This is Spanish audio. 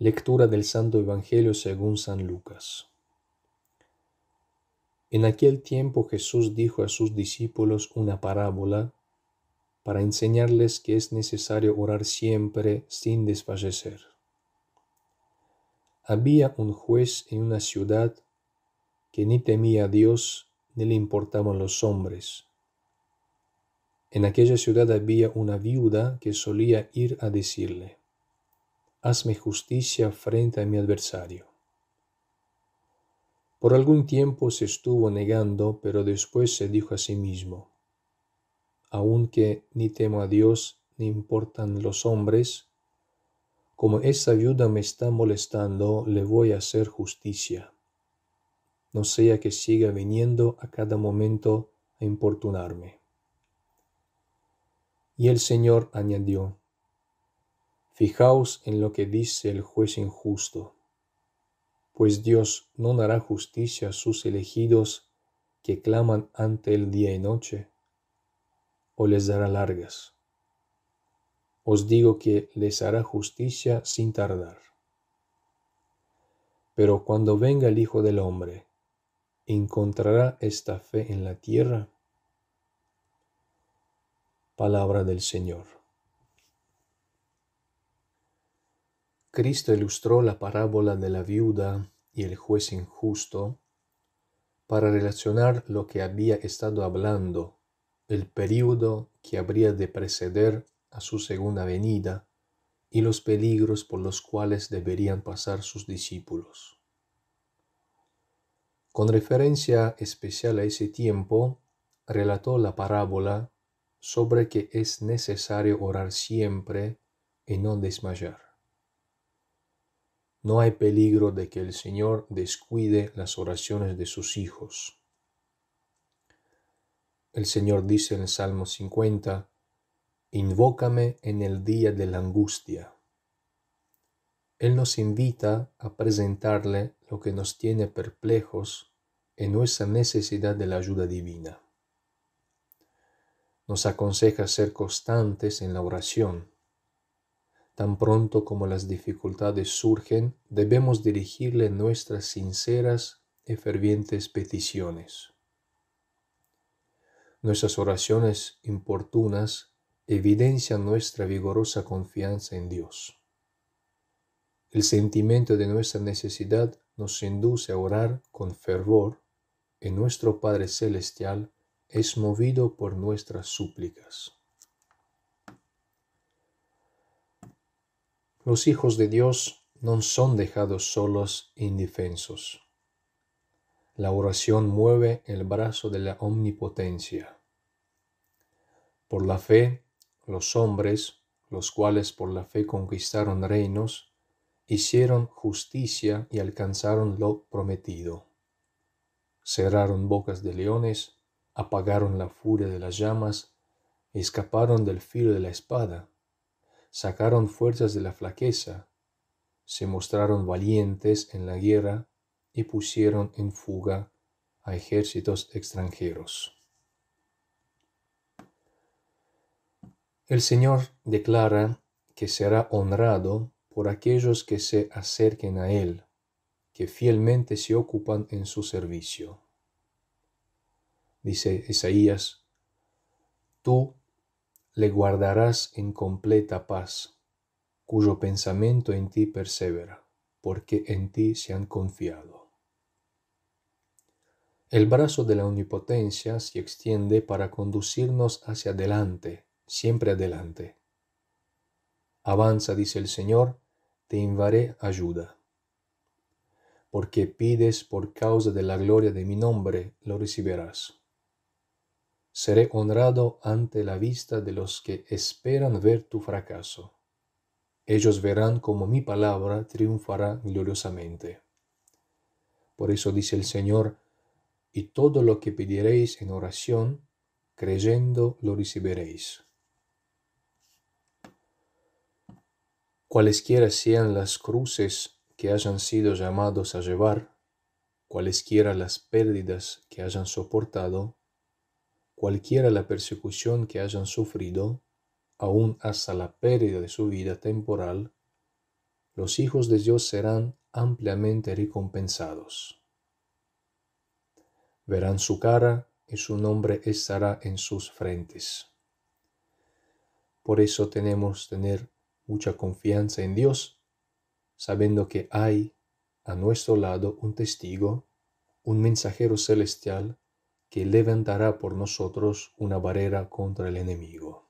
Lectura del Santo Evangelio según San Lucas. En aquel tiempo Jesús dijo a sus discípulos una parábola para enseñarles que es necesario orar siempre sin desfallecer. Había un juez en una ciudad que ni temía a Dios ni le importaban los hombres. En aquella ciudad había una viuda que solía ir a decirle, hazme justicia frente a mi adversario. Por algún tiempo se estuvo negando, pero después se dijo a sí mismo, aunque ni temo a Dios ni importan los hombres, como esa viuda me está molestando, le voy a hacer justicia. No sea que siga viniendo a cada momento a importunarme. Y el Señor añadió, Fijaos en lo que dice el juez injusto, pues Dios no dará justicia a sus elegidos que claman ante él día y noche, o les dará largas. Os digo que les hará justicia sin tardar. Pero cuando venga el Hijo del Hombre, ¿encontrará esta fe en la tierra? Palabra del Señor. Cristo ilustró la parábola de la viuda y el juez injusto para relacionar lo que había estado hablando, el período que habría de preceder a su segunda venida y los peligros por los cuales deberían pasar sus discípulos. Con referencia especial a ese tiempo, relató la parábola sobre que es necesario orar siempre y no desmayar. No hay peligro de que el Señor descuide las oraciones de sus hijos. El Señor dice en el Salmo 50, Invócame en el día de la angustia. Él nos invita a presentarle lo que nos tiene perplejos en nuestra necesidad de la ayuda divina. Nos aconseja ser constantes en la oración Tan pronto como las dificultades surgen, debemos dirigirle nuestras sinceras y fervientes peticiones. Nuestras oraciones importunas evidencian nuestra vigorosa confianza en Dios. El sentimiento de nuestra necesidad nos induce a orar con fervor y nuestro Padre Celestial es movido por nuestras súplicas. los hijos de Dios no son dejados solos indefensos. La oración mueve el brazo de la omnipotencia. Por la fe, los hombres, los cuales por la fe conquistaron reinos, hicieron justicia y alcanzaron lo prometido. Cerraron bocas de leones, apagaron la furia de las llamas, escaparon del filo de la espada sacaron fuerzas de la flaqueza, se mostraron valientes en la guerra y pusieron en fuga a ejércitos extranjeros. El Señor declara que será honrado por aquellos que se acerquen a Él, que fielmente se ocupan en su servicio. Dice Isaías, Tú le guardarás en completa paz, cuyo pensamiento en ti persevera, porque en ti se han confiado. El brazo de la omnipotencia se extiende para conducirnos hacia adelante, siempre adelante. Avanza, dice el Señor, te invaré ayuda. Porque pides por causa de la gloria de mi nombre, lo recibirás seré honrado ante la vista de los que esperan ver tu fracaso. Ellos verán cómo mi palabra triunfará gloriosamente. Por eso dice el Señor, y todo lo que pediréis en oración, creyendo lo recibiréis. Cualesquiera sean las cruces que hayan sido llamados a llevar, cualesquiera las pérdidas que hayan soportado, cualquiera la persecución que hayan sufrido, aun hasta la pérdida de su vida temporal, los hijos de Dios serán ampliamente recompensados. Verán su cara y su nombre estará en sus frentes. Por eso tenemos tener mucha confianza en Dios, sabiendo que hay a nuestro lado un testigo, un mensajero celestial que levantará por nosotros una barrera contra el enemigo.